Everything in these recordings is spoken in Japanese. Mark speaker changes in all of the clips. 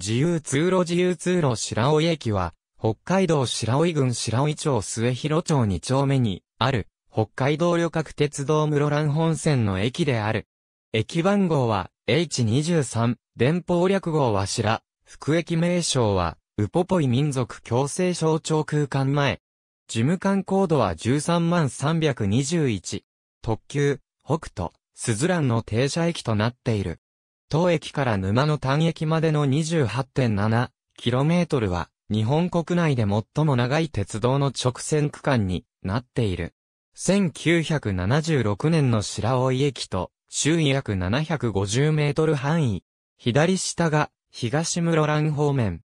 Speaker 1: 自由通路自由通路白老駅は、北海道白老郡白老町末広町2丁目に、ある、北海道旅客鉄道室蘭本線の駅である。駅番号は、H23、電報略号は白、服駅名称は、ウポポイ民族共生象徴空間前。事務官コードは13万321。特急、北斗、スズランの停車駅となっている。当駅から沼の単駅までの 28.7km は、日本国内で最も長い鉄道の直線区間になっている。1976年の白老駅と、周囲約750メートル範囲。左下が、東室蘭方面。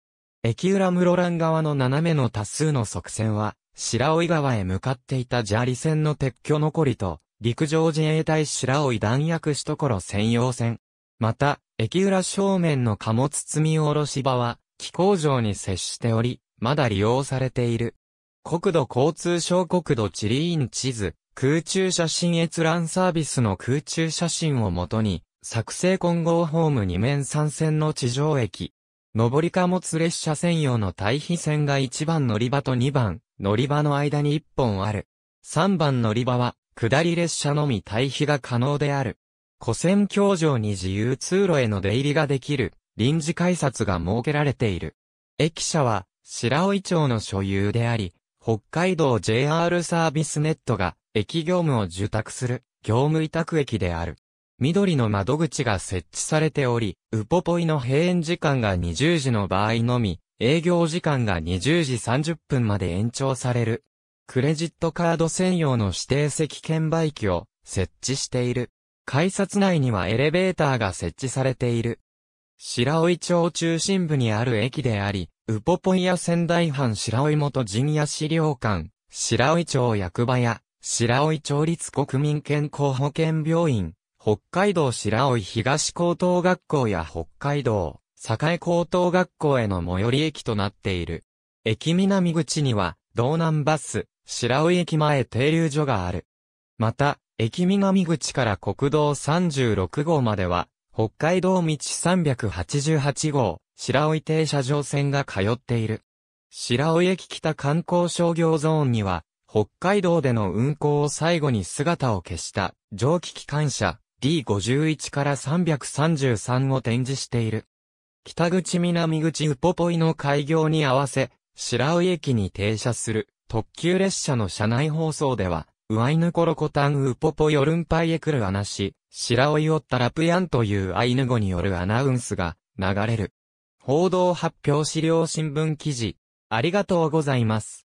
Speaker 1: 駅裏室蘭側の斜めの多数の側線は、白老川へ向かっていた砂利線の撤去残りと、陸上自衛隊白老弾薬首都頃専用線、また、駅裏正面の貨物積み下ろし場は、気工場に接しており、まだ利用されている。国土交通省国土地理院地図、空中写真閲覧サービスの空中写真をもとに、作成混合ホーム2面3線の地上駅、上り貨物列車専用の対比線が1番乗り場と2番、乗り場の間に1本ある。3番乗り場は、下り列車のみ対比が可能である。古戦橋上に自由通路への出入りができる臨時改札が設けられている。駅舎は白老町の所有であり、北海道 JR サービスネットが駅業務を受託する業務委託駅である。緑の窓口が設置されており、ウポポイの閉園時間が20時の場合のみ、営業時間が20時30分まで延長される。クレジットカード専用の指定席券売機を設置している。改札内にはエレベーターが設置されている。白老町中心部にある駅であり、ウポポイア仙台藩白老元陣屋資料館、白老町役場や、白老町立国民健康保険病院、北海道白老東高等学校や北海道、栄高等学校への最寄り駅となっている。駅南口には、道南バス、白老駅前停留所がある。また、駅南口から国道36号までは、北海道道388号、白老停車場線が通っている。白老駅北観光商業ゾーンには、北海道での運行を最後に姿を消した蒸気機関車 D51 から333を展示している。北口南口ウポポイの開業に合わせ、白老駅に停車する特急列車の車内放送では、ウアイヌコロコタンウポポヨルンパイエクルアナシ、白老オッタラプヤンというアイヌ語によるアナウンスが流れる。報道発表資料新聞記事、ありがとうございます。